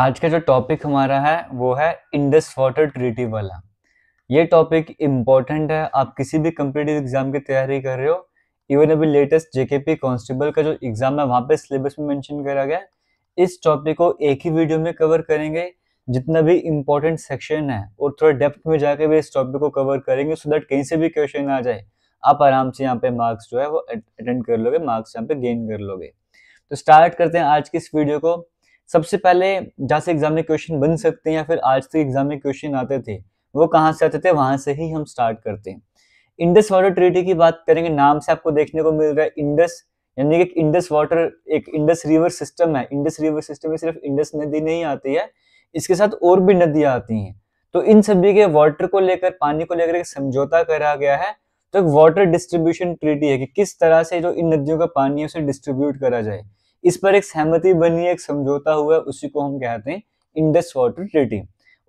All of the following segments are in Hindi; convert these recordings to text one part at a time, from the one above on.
आज का जो टॉपिक हमारा है वो है इंडस वाटर ट्रीटी वाला ये टॉपिक इम्पॉर्टेंट है आप किसी भी कम्पिटेटिव एग्जाम की तैयारी कर रहे हो इवन अभी लेटेस्ट जेके पी कॉन्स्टेबल का जो एग्जाम है वहाँ पे सिलेबस में मेंशन करा गया इस टॉपिक को एक ही वीडियो में कवर करेंगे जितना भी इम्पोर्टेंट सेक्शन है और थोड़ा डेप्थ में जाके भी इस टॉपिक को कवर करेंगे सो दैट कहीं से भी क्वेश्चन आ जाए आप आराम से यहाँ पे मार्क्स जो है वो अटेंड कर लोगे मार्क्स यहाँ पे गेन कर लोगे तो स्टार्ट करते हैं आज की इस वीडियो को सबसे पहले जहाँ से एग्जाम में क्वेश्चन बन सकते हैं या फिर आज तक एग्जाम में क्वेश्चन आते थे वो कहाँ से आते थे वहां से ही हम स्टार्ट करते हैं इंडस वाटर ट्रीटी की बात करेंगे नाम से आपको देखने को मिल रहा है इंडस यानी कि इंडस वाटर एक इंडस रिवर सिस्टम है इंडस रिवर सिस्टम में सिर्फ इंडस नदी नहीं आती है इसके साथ और भी नदियां आती हैं तो इन सभी के वाटर को लेकर पानी को लेकर एक समझौता करा गया है तो एक वाटर डिस्ट्रीब्यूशन ट्रीटी है कि किस तरह से जो इन नदियों का पानी है उसे डिस्ट्रीब्यूट करा जाए इस पर एक सहमति बनी है एक समझौता हुआ है उसी को हम कहते हैं इंडस वाटर ट्रीटी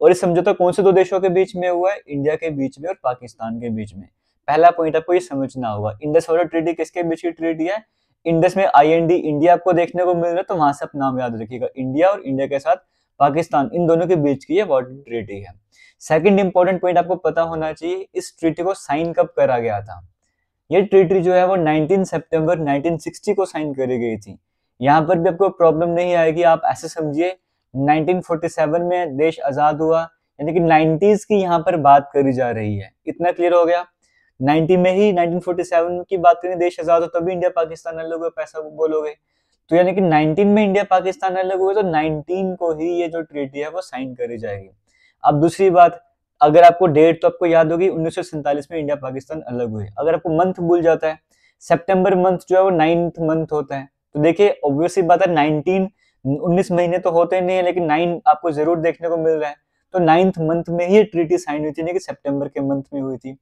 और ये समझौता कौन से दो देशों के बीच में हुआ है इंडिया के बीच में और पाकिस्तान के बीच में पहला पॉइंट आपको ये समझना होगा इंडस वाटर ट्रीटी किसके बीच की ट्रीटी है इंडस में आई एन डी इंडिया आपको देखने को मिल रहा है तो वहां से आप नाम याद रखिएगा इंडिया और इंडिया के साथ पाकिस्तान इन दोनों के बीच की ये वाटर ट्रीटी है सेकेंड इंपॉर्टेंट पॉइंट आपको पता होना चाहिए इस ट्रीटी को साइन कब करा गया था ये ट्रीटी जो है वो 19 सितंबर 1960 को साइन करी गई थी यहाँ पर भी आपको प्रॉब्लम नहीं आएगी आप ऐसे समझिए 1947 में देश आज़ाद हुआ यानी कि 90s की यहाँ पर बात करी जा रही है इतना क्लियर हो गया 90 में ही 1947 की बात करें देश आज़ाद हो तभी इंडिया पाकिस्तान अलग हुआ पैसा बोलोगे तो यानी कि 19 में इंडिया पाकिस्तान अलग हुआ तो 19 को ही ये जो ट्रीटी है वो साइन करी जाएगी अब दूसरी बात अगर आपको डेट तो आपको याद होगी उन्नीस में इंडिया पाकिस्तान अलग हुए अगर आपको मंथ भूल जाता है सेप्टेम्बर मंथ जो है वो नाइन्थ मंथ होता है तो देखिए ऑब्वियसली बात है नाइनटीन उन्नीस महीने तो होते नहीं है लेकिन नाइन आपको जरूर देखने को मिल रहा है तो नाइन्थ मंथ में ही ट्रीटी साइन हुई थी कि सितंबर के मंथ में हुई थी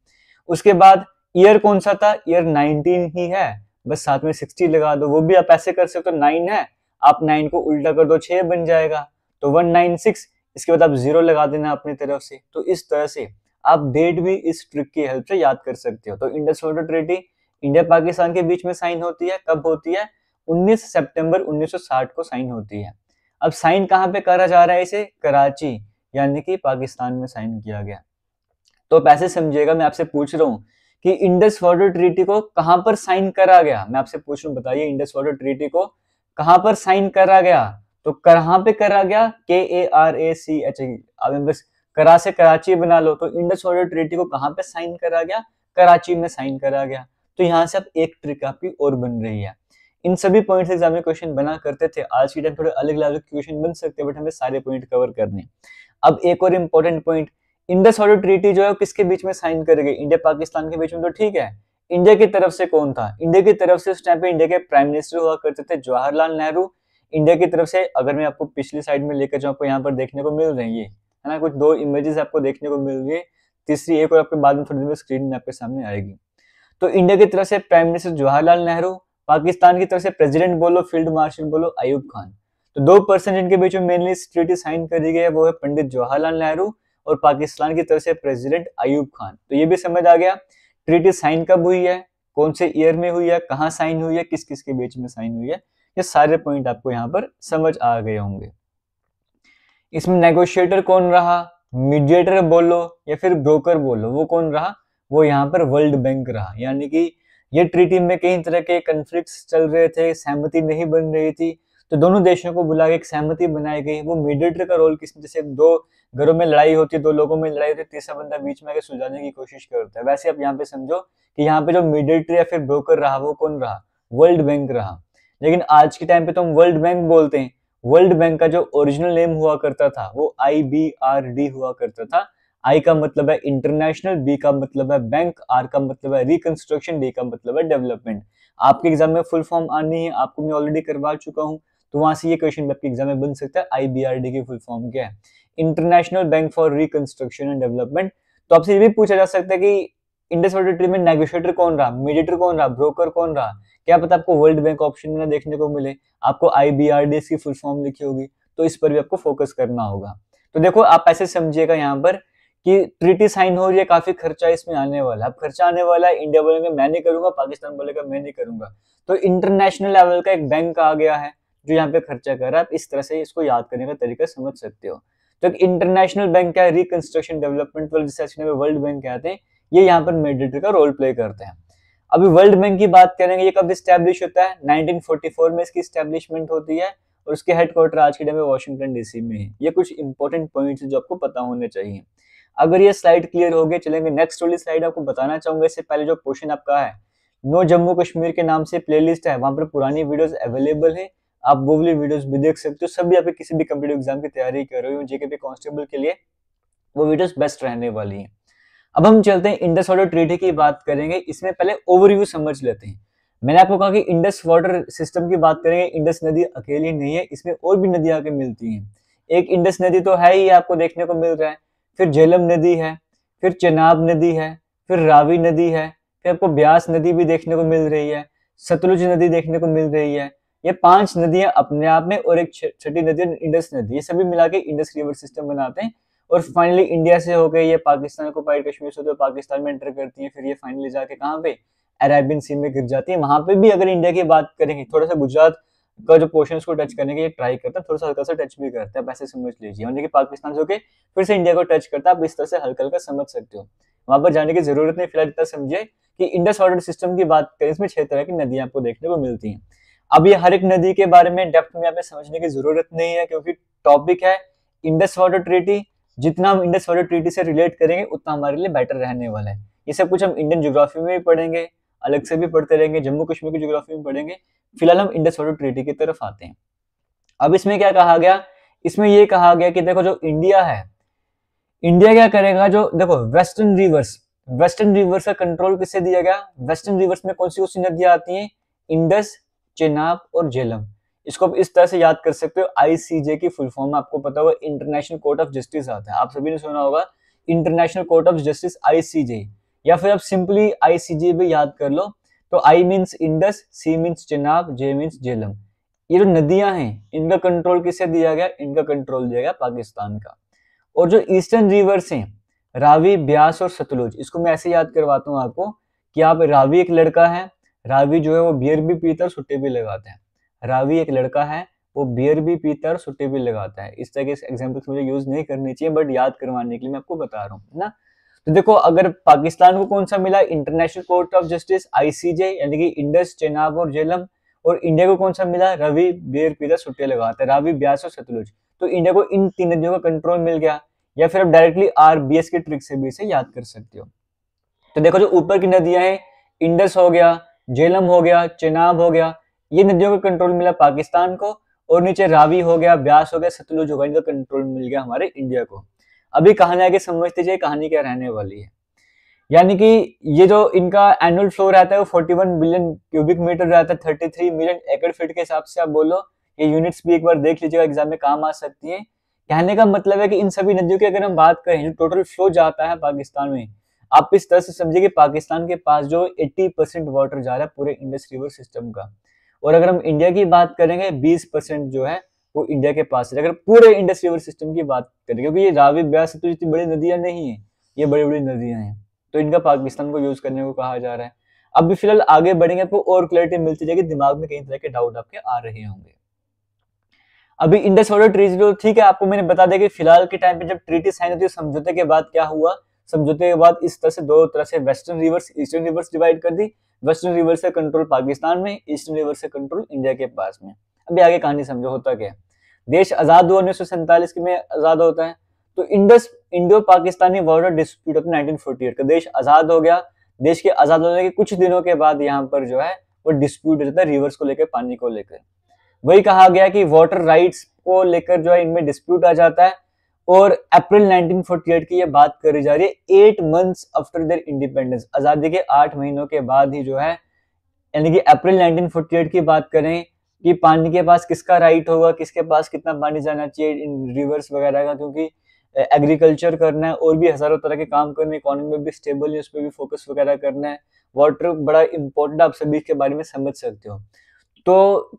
उसके बाद ईयर कौन सा था ईयर नाइनटीन ही है बस साथ में सिक्सटी लगा दो वो भी आप ऐसे कर सकते हो नाइन है आप नाइन को उल्टा कर दो छह बन जाएगा तो वन नाइन सिक्स इसके बाद आप जीरो लगा देना अपनी तरफ से तो इस तरह से आप डेट भी इस ट्रिक की हेल्प से याद कर सकते हो तो इंडस ट्रिटी इंडिया पाकिस्तान के बीच में साइन होती है कब होती है 19 सितंबर 1960 को साइन होती है अब साइन कहाँ पे करा जा रहा है इसे कराची यानी कि पाकिस्तान में साइन किया गया तो पैसे समझिएगा मैं आपसे पूछ रहा हूँ कि इंडस वॉर्डर ट्रीटी को कहाँ पर साइन करा गया मैं आपसे पूछ रहा हूँ बताइए इंडस वॉर्डर ट्रीटी को कहाँ पर साइन करा गया तो कहाँ पे करा गया के A R A C H अब बस करा से कराची बना लो तो इंडस वॉर्डर ट्रीटी को कहाँ पे साइन करा गया कराची में साइन करा गया तो यहाँ से अब एक ट्रिक आपकी और बन रही है इन सभी पॉइंट एग्जाम में क्वेश्चन बना करते थे आज के टाइम थोड़े अलग अलग क्वेश्चन बन सकते हैं बट हमें सारे पॉइंट कवर करने अब एक और important point Indus water treaty जो है किसके बीच में साइन करेगी इंडिया पाकिस्तान के बीच में तो ठीक है इंडिया की तरफ से कौन था इंडिया की तरफ से उस टाइम पे इंडिया के प्राइम मिनिस्टर हुआ करते थे जवाहरलाल नेहरू इंडिया की तरफ से अगर मैं आपको पिछली साइड में लेकर जाऊँ आपको यहाँ पर देखने को मिल रही है है ना कुछ दो इमेजेस आपको देखने को मिल रही है तीसरी एक और आपके बाद में थोड़ी देर में स्क्रीन में आपके सामने आएगी तो इंडिया की तरफ से प्राइम मिनिस्टर जवाहरलाल नेहरू पाकिस्तान की तरफ से प्रेसिडेंट बोलो फील्ड मार्शल बोलो अयूब खान तो दो पर्सन जिनके बीच में मेनली ट्रीटी साइन करी गई है वो है पंडित जवाहरलाल नेहरू और पाकिस्तान की तरफ से प्रेसिडेंट अयूब खान तो ये भी समझ आ गया ट्रीटी साइन कब हुई है कौन से ईयर में हुई है कहाँ साइन हुई है किस किस के बीच में साइन हुई है ये सारे पॉइंट आपको यहाँ पर समझ आ गए होंगे इसमें नेगोशिएटर कौन रहा मीडिएटर बोलो या फिर ब्रोकर बोलो वो कौन रहा वो यहाँ पर वर्ल्ड बैंक रहा यानी कि ये ट्रीटी में कई तरह के कन्फ्लिक्ट चल रहे थे सहमति नहीं बन रही थी तो दोनों देशों को बुला के एक सहमति बनाई गई वो मीडिएटर का रोल किसमें जैसे दो घरों में लड़ाई होती है दो लोगों में लड़ाई होती है तीसरा बंदा बीच में आके सुलझाने की कोशिश करता है वैसे आप यहाँ पे समझो कि यहाँ पे जो मीडिएटर या फिर ब्रोकर रहा वो कौन रहा वर्ल्ड बैंक रहा लेकिन आज के टाइम पे तो हम वर्ल्ड बैंक बोलते हैं वर्ल्ड बैंक का जो ओरिजिनल नेम हुआ करता था वो आई हुआ करता था आई का मतलब है इंटरनेशनल बी का मतलब है बैंक आर का मतलब है रिकंस्ट्रक्शन डी का मतलब है डेवलपमेंट आपके एग्जाम में फुल फॉर्म आनी है आपको मैं ऑलरेडी करवा चुका हूँ तो वहां से ये क्वेश्चन आपके एग्जाम में बन सकता है आई बी आर डी की फुल फॉर्म क्या है international bank for reconstruction and development तो आपसे ये भी पूछा जा सकता है कि इंडस वर्ल्ड ऑडिटरी में नेगोशिएटर कौन रहा मीडिएटर कौन रहा ब्रोकर कौन रहा क्या पता आपको वर्ल्ड बैंक ऑप्शन में देखने को मिले आपको आई बी आर डी की फुल फॉर्म लिखी होगी तो इस पर भी आपको फोकस करना होगा तो देखो आप ऐसे समझिएगा यहाँ पर कि ट्रीटी साइन हो रही है काफी खर्चा इसमें आने वाला है अब खर्चा आने वाला है इंडिया बोलेगा मैं नहीं करूंगा पाकिस्तान बोलेगा मैं नहीं करूंगा तो इंटरनेशनल लेवल का एक बैंक आ गया है जो यहाँ पे खर्चा कर रहा है आप इस तरह से इसको याद करने का तरीका समझ सकते हो तो इंटरनेशनल बैंक क्या है रिकंस्ट्रक्शन डेवलपमेंट वर्ल्ड जिसे वर्ल्ड बैंक कहते हैं ये यहाँ पर मेडिटर का रोल प्ले करते हैं अभी वर्ल्ड बैंक की बात करेंगे ये कब स्टैब्लिश होता है 1944 में इसकी स्टैब्लिशमेंट होती है और उसके हेडक्वार्टर आज के डेट में वॉशिंगटन डीसी में है ये कुछ इंपॉर्टेंट पॉइंट्स जो आपको पता होने चाहिए अगर ये स्लाइड क्लियर हो गए चलेंगे नेक्स्ट वाली स्लाइड आपको बताना चाहूंगा इससे पहले जो क्वेश्चन आपका है नो जम्मू कश्मीर के नाम से प्लेलिस्ट है वहां पर पुरानी वीडियोस अवेलेबल है आप वो वाली वीडियोस भी देख सकते हो सभी आप किसी भी कंप्यूटर एग्जाम की तैयारी कर रहे हो जेके पी कॉन्स्टेबल के लिए वो वीडियो बेस्ट रहने वाली है अब हम चलते हैं इंडस वाटर ट्रीटी की बात करेंगे इसमें पहले ओवरव्यू समझ लेते हैं मैंने आपको कहा कि इंडस वाटर सिस्टम की बात करेंगे इंडस नदी अकेली नहीं है इसमें और भी नदियां आके मिलती हैं एक इंडस नदी तो है ही आपको देखने को मिल रहा है फिर झेलम नदी है फिर चेनाब नदी है फिर रावी नदी है फिर आपको ब्यास नदी भी देखने को मिल रही है सतलुज नदी देखने को मिल रही है ये पांच नदियां अपने आप में और एक छठी नदी इंडस नदी ये सभी मिला के इंडस रिवर सिस्टम बनाते हैं और फाइनली इंडिया से होकर ये पाकिस्तान को पाइड कश्मीर से तो पाकिस्तान में एंटर करती है फिर ये फाइनली जाके कहाँ पे अरेबियन सी में गिर जाती है वहां पे भी अगर इंडिया की बात करेंगे थोड़ा सा गुजरात का जो पोर्शन उसको टच करने के लिए ट्राई करता है थोड़ा सा हल्का सा टच भी करता है वैसे समझ लीजिए यानी कि पाकिस्तान से होकर फिर से इंडिया को टच करता है आप इस तरह से हल्का हल्का समझ सकते हो वहां पर जाने की जरूरत नहीं फिलहाल इतना समझे कि इंडस वाटर सिस्टम की बात करें इसमें छह तरह की नदियां आपको देखने को मिलती हैं अब ये हर एक नदी के बारे में डेप्थ में आपने समझने की जरूरत नहीं है क्योंकि टॉपिक है इंडस वाटर ट्रीटी जितना हम इंडस वाटर ट्रीटी से रिलेट करेंगे उतना हमारे लिए बेटर रहने वाला है ये सब कुछ हम इंडियन ज्योग्राफी में भी पढ़ेंगे अलग से भी पढ़ते रहेंगे जम्मू कश्मीर की जोग्राफी में पढ़ेंगे फिलहाल हम इंडस वाटर ट्रीटी की तरफ आते हैं अब इसमें क्या कहा गया इसमें ये कहा गया कि देखो जो इंडिया है इंडिया क्या करेगा जो देखो वेस्टर्न रिवर्स वेस्टर्न रिवर्स का कंट्रोल किससे दिया गया वेस्टर्न रिवर्स में कौन सी कौन सी नदियां आती हैं इंडस चेनाब और झेलम इसको आप इस तरह से याद कर सकते हो आईसीजे की फुल फॉर्म आपको पता होगा इंटरनेशनल कोर्ट ऑफ जस्टिस आता है आप सभी ने सुना होगा international court of justice ICJ या फिर आप सिंपली आई सी जी भी याद कर लो तो I means Indus C means Chenab J means Jhelum ये जो नदियां हैं इनका कंट्रोल किसे दिया गया इनका कंट्रोल दिया गया पाकिस्तान का और जो ईस्टर्न रिवर्स हैं रावी ब्यास और सतलुज इसको मैं ऐसे याद करवाता हूँ आपको कि आप रावी एक लड़का है रावी जो है वो बियर भी पीता है सुट्टे भी लगाता है रावी एक लड़का है वो बियर भी पीता है और सुट्टे भी लगाता है इस तरह के एग्जाम्पल्स मुझे यूज नहीं करने चाहिए बट याद करवाने के लिए मैं आपको बता रहा हूँ ना तो देखो अगर पाकिस्तान को कौन सा मिला international court of justice ICJ यानी कि इंडस चेनाब और जेलम और इंडिया को कौन सा मिला रवि बेर पीला सुट्टे लगाते रवि ब्यास और सतलुज तो इंडिया को इन तीन नदियों का कंट्रोल मिल गया या फिर आप डायरेक्टली आर बी एस के ट्रिक से भी इसे याद कर सकते हो तो देखो जो ऊपर की नदियां हैं इंडस हो गया जेलम हो गया चेनाब हो गया ये नदियों का कंट्रोल मिला पाकिस्तान को और नीचे रावी हो गया ब्यास हो गया सतलुज हो गया इनका कंट्रोल मिल गया हमारे इंडिया को अभी कहानी आगे समझते जाइए कहानी क्या रहने वाली है यानी कि ये जो इनका एनुअल फ्लो रहता है वो 41 बिलियन क्यूबिक मीटर रहता है 33 मिलियन एकड़ फीट के हिसाब से आप बोलो ये यूनिट्स भी एक बार देख लीजिएगा एग्जाम में काम आ सकती है कहने का मतलब है कि इन सभी नदियों की अगर हम बात करें जो टोटल फ्लो जाता है पाकिस्तान में आप इस तरह से समझिए कि पाकिस्तान के पास जो 80 परसेंट वाटर जा रहा है पूरे इंडस रिवर सिस्टम का और अगर हम इंडिया की बात करेंगे 20 परसेंट जो है वो इंडिया के पास है अगर पूरे इंडस रिवर सिस्टम की बात करें क्योंकि ये रावी ब्यास तो इतनी बड़ी नदियां नहीं है ये बड़ी बड़ी नदियां हैं तो इनका पाकिस्तान को यूज़ करने को कहा जा रहा है अब भी फिलहाल आगे बढ़ेंगे आपको और क्लैरिटी मिलती जाएगी दिमाग में कई तरह के डाउट आपके आ रहे होंगे अभी इंडस वाटर ट्रीटी ठीक है आपको मैंने बता दिया कि फिलहाल के टाइम पे जब ट्रीटी साइन होती है समझौते के बाद क्या हुआ समझौते के बाद इस तरह से दो तरह से western rivers eastern rivers divide कर दी वेस्टर्न रिवर्स से कंट्रोल पाकिस्तान में ईस्टर्न रिवर्स से कंट्रोल इंडिया के पास में अभी आगे कहानी समझो होता क्या है देश आजाद हुआ उन्नीस सौ में आजाद होता है तो Indus Indo Pakistani border dispute अपने नाइनटीन का देश आजाद हो गया देश के आजाद होने के कुछ दिनों के बाद यहाँ पर जो है वो डिस्प्यूट रहता है रिवर्स को लेकर पानी को लेकर वही कहा गया कि वाटर राइट्स को लेकर जो है इनमें डिस्प्यूट आ जाता है और अप्रैल 1948 की ये बात करी जा रही है eight months after their independence आजादी के आठ महीनों के बाद ही जो है यानी कि अप्रैल 1948 की बात करें कि पानी के पास किसका राइट होगा किसके पास कितना पानी जाना चाहिए इन रिवर्स वगैरह का क्योंकि एग्रीकल्चर करना है और भी हजारों तरह के काम करने इकोनॉमी में भी स्टेबल है उस पर भी फोकस वगैरह करना है वाटर बड़ा इंपॉर्टेंट आप सभी के बारे में समझ सकते हो तो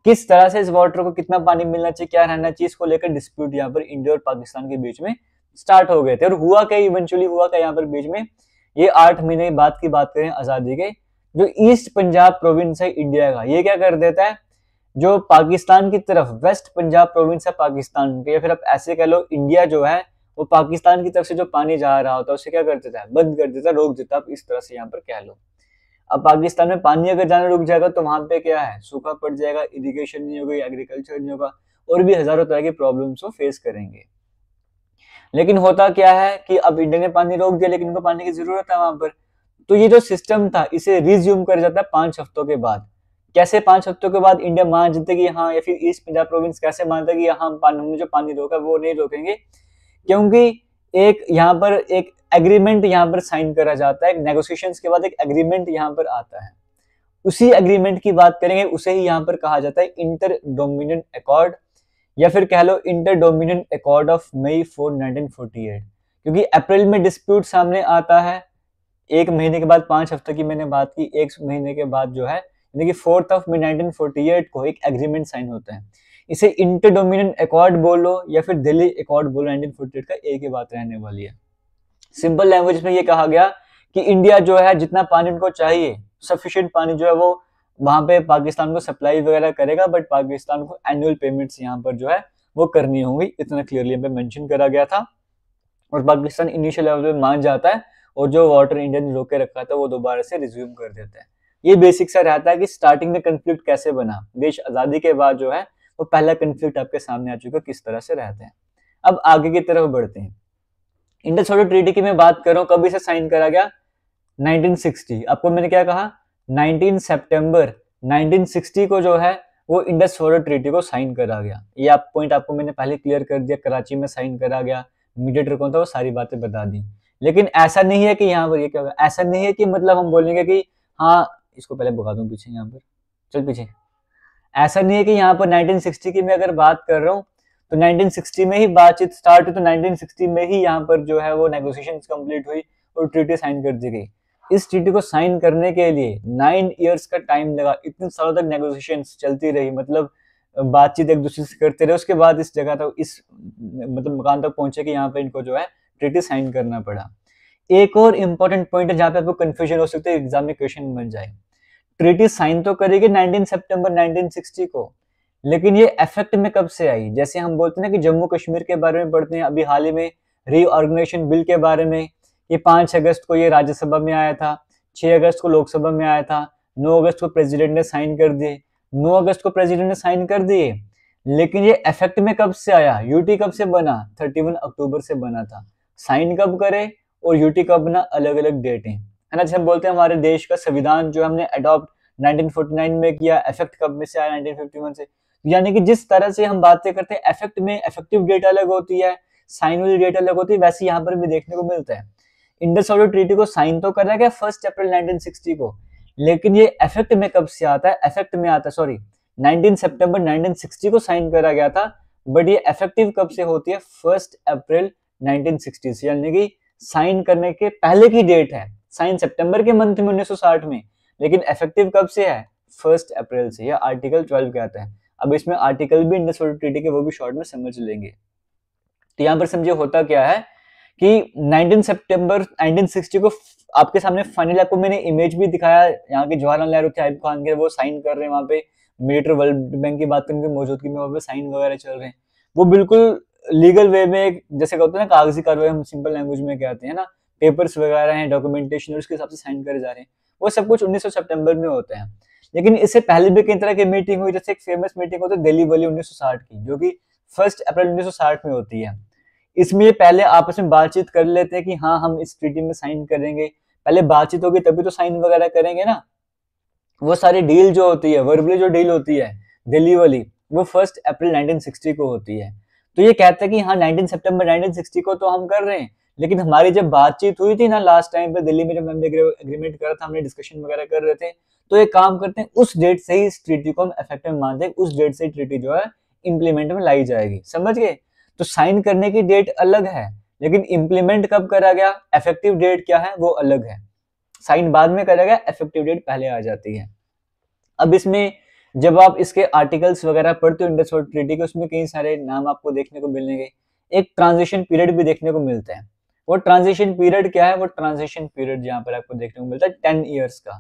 किस तरह से इस वाटर को कितना पानी मिलना चाहिए क्या रहना चाहिए इसको लेकर डिस्प्यूट यहाँ पर इंडिया और पाकिस्तान के बीच में स्टार्ट हो गए थे और हुआ क्या इवेंचुअली हुआ क्या यहाँ पर बीच में ये आठ महीने बाद की बात करें आजादी के जो ईस्ट पंजाब प्रोविंस है इंडिया का ये क्या कर देता है जो पाकिस्तान की तरफ वेस्ट पंजाब प्रोविंस है पाकिस्तान या फिर आप ऐसे कह लो इंडिया जो है वो पाकिस्तान की तरफ से जो पानी जा रहा होता है उसे क्या कर देता है बंद कर देता है रोक देता है इस तरह से यहाँ पर कह लो अब पाकिस्तान में पानी अगर जाना रुक जाएगा तो वहां पे क्या है सूखा पड़ जाएगा इरीगेशन नहीं होगा एग्रीकल्चर नहीं होगा और भी हजारों तरह की प्रॉब्लम वो फेस करेंगे लेकिन होता क्या है कि अब इंडिया ने पानी रोक दिया लेकिन उनको पानी की जरूरत है वहां पर तो ये जो सिस्टम था इसे रिज्यूम कर जाता है पांच हफ्तों के बाद कैसे पांच हफ्तों के बाद इंडिया मान जाते कि हाँ या फिर ईस्ट पंजाब प्रोविंस कैसे मानता कि यहाँ हमने जो पानी रोका वो नहीं रोकेंगे क्योंकि एक यहाँ पर एक एग्रीमेंट यहाँ पर साइन करा जाता है नेगोशिएशंस के बाद एक एग्रीमेंट यहाँ पर आता है उसी एग्रीमेंट की बात करेंगे उसे ही यहाँ पर कहा जाता है इंटर डोमिनेंट अकॉर्ड या फिर कह लो inter dominant accord of May four nineteen forty eight क्योंकि अप्रैल में डिस्प्यूट सामने आता है एक महीने के बाद पांच हफ्ते की मैंने बात की एक महीने के बाद जो है यानी कि फोर्थ ऑफ मे एट को एक एग्रीमेंट साइन होता है इसे इंटर अकॉर्ड बोलो या फिर दिल्ली अकॉर्ड बोलो एट का एक ही बात रहने वाली है सिंपल लैंग्वेज में ये कहा गया कि इंडिया जो है जितना पानी उनको चाहिए सफिशियंट पानी जो है वो वहां पे पाकिस्तान को सप्लाई वगैरह करेगा बट पाकिस्तान को एनुअल पेमेंट्स यहाँ पर जो है वो करनी होगी इतना क्लियरली पे मेंशन करा गया था और पाकिस्तान इनिशियल लेवल पे मान जाता है और जो वाटर इंडिया ने रोके रखा था वो दोबारा से रिज्यूम कर देता है ये बेसिक सा रहता है कि स्टार्टिंग में कंफ्लिक्ट कैसे बना देश आज़ादी के बाद जो है वो पहला कंफ्लिक्ट आपके सामने आ चुका किस तरह से रहते हैं अब आगे की तरफ बढ़ते हैं इंडस वाटर ट्रीटी की मैं बात कर रहा हूँ कब इसे साइन करा गया 1960 आपको मैंने क्या कहा 19 सितंबर 1960 को जो है वो इंडस वाटर ट्रीटी को साइन करा गया ये आप पॉइंट आपको मैंने पहले क्लियर कर दिया कराची में साइन करा गया मीडिएटर कौन था वो सारी बातें बता दी लेकिन ऐसा नहीं है कि यहाँ पर ये क्या ऐसा नहीं है कि मतलब हम बोलेंगे कि हाँ इसको पहले भगा दूँ पीछे यहाँ पर चल पीछे ऐसा नहीं है कि यहाँ पर 1960 की मैं अगर बात कर रहा हूँ तो 1960 में ही बातचीत स्टार्ट हुई तो 1960 में ही यहाँ पर जो है वो नेगोशिएशन कंप्लीट हुई और ट्रीटी साइन कर दी गई इस ट्रीटी को साइन करने के लिए नाइन ईयर्स का टाइम लगा इतने सालों तक नेगोशिएशन चलती रही मतलब बातचीत एक दूसरे से करते रहे उसके बाद इस जगह तक इस मतलब मकान तक पहुंचे कि यहाँ पर इनको जो है ट्रीटी साइन करना पड़ा एक और इंपॉर्टेंट पॉइंट है जहां पे आपको कंफ्यूजन हो सकता है एग्जाम में क्वेश्चन बन जाए ट्रीटी साइन तो करेगी नाइनटीन सेप्टेम्बर नाइनटीन को लेकिन ये इफेक्ट में कब से आई जैसे हम बोलते हैं कि जम्मू कश्मीर के बारे में पढ़ते हैं अभी हाल ही में रीऑर्गेनाइजेशन बिल के बारे में ये पांच अगस्त को ये राज्यसभा में आया था छह अगस्त को लोकसभा में आया था नौ अगस्त को प्रेसिडेंट ने साइन कर दिए नौ अगस्त को प्रेसिडेंट ने साइन कर दिए लेकिन ये इफेक्ट में कब से आया यूटी कब से बना थर्टी अक्टूबर से बना था साइन कब करे और यूटी का अपना अलग अलग डेट है है ना जैसे हम बोलते हैं हमारे देश का संविधान जो हमने अडॉप्ट 1949 में किया इफेक्ट कब में से आया 1951 से तो यानी कि जिस तरह से हम बातें करते हैं इफेक्ट में इफेक्टिव डेट अलग होती है साइन वाली डेट अलग होती है वैसे यहाँ पर भी देखने को मिलता तो है इंडस ऑर्डर ट्रीटी को साइन तो करा गया फर्स्ट अप्रैल नाइनटीन को लेकिन ये इफेक्ट में कब से आता है इफेक्ट में आता है सॉरी 19 सितंबर 1960 को साइन करा गया था बट ये इफेक्टिव कब से होती है फर्स्ट अप्रैल 1960 से यानी कि साइन करने के पहले की डेट है साइन सितंबर के मंथ में 1960 में लेकिन इफेक्टिव कब से है फर्स्ट अप्रैल से यह आर्टिकल ट्वेल्व के आता है अब इसमें आर्टिकल भी इंडस ट्रीटी के वो भी शॉर्ट में समझ लेंगे तो यहाँ पर समझिए होता क्या है कि 19 सितंबर 1960 को आपके सामने फाइनल आपको मैंने इमेज भी दिखाया यहाँ के जवाहरलाल नेहरू थे खान के वो साइन कर रहे हैं वहाँ पे मिलिट्री वर्ल्ड बैंक की बात करें मौजूदगी में वहाँ पे साइन वगैरह चल रहे हैं वो बिल्कुल लीगल वे में जैसे कहते हैं ना कागजी कार्रवाई हम सिंपल लैंग्वेज में कहते हैं ना पेपर्स वगैरह हैं डॉक्यूमेंटेशन उसके हिसाब से साइन करे जा रहे हैं वो सब कुछ उन्नीस सितंबर में होते हैं लेकिन इससे पहले भी कई तरह की मीटिंग हुई जैसे एक फेमस मीटिंग होती है दिल्ली वाली उन्नीस की जो कि फर्स्ट अप्रैल उन्नीस में होती है इसमें पहले आपस में बातचीत कर लेते हैं कि हाँ हम इस ट्रीटी में साइन करेंगे पहले बातचीत होगी तभी तो साइन वगैरह करेंगे ना वो सारी डील जो होती है वर्बली जो डील होती है दिल्ली वाली वो फर्स्ट अप्रैल 1960 को होती है तो ये कहते हैं कि हाँ नाइनटीन सेप्टेम्बर नाइनटीन सिक्सटी को तो हम कर रहे हैं लेकिन हमारी जब बातचीत हुई थी ना लास्ट टाइम पे दिल्ली में जब हमने एग्रीमेंट करा था हमने डिस्कशन वगैरह कर रहे थे तो ये काम करते हैं उस डेट से ही इस ट्रीटी को हम इफेक्टिव मानते हैं उस डेट से ट्रीटी जो है इम्प्लीमेंट में लाई जाएगी समझ गए तो साइन करने की डेट अलग है लेकिन इम्प्लीमेंट कब करा गया इफेक्टिव डेट क्या है वो अलग है साइन बाद में करा गया इफेक्टिव डेट पहले आ जाती है अब इसमें जब आप इसके आर्टिकल्स वगैरह पढ़ते हो इंडस ट्रीटी के उसमें कई सारे नाम आपको देखने को मिलेंगे एक ट्रांजिशन पीरियड भी देखने को मिलता है वो ट्रांजिशन पीरियड क्या है वो ट्रांजिशन पीरियड जहाँ पर आपको देखने को मिलता है टेन ईयर्स का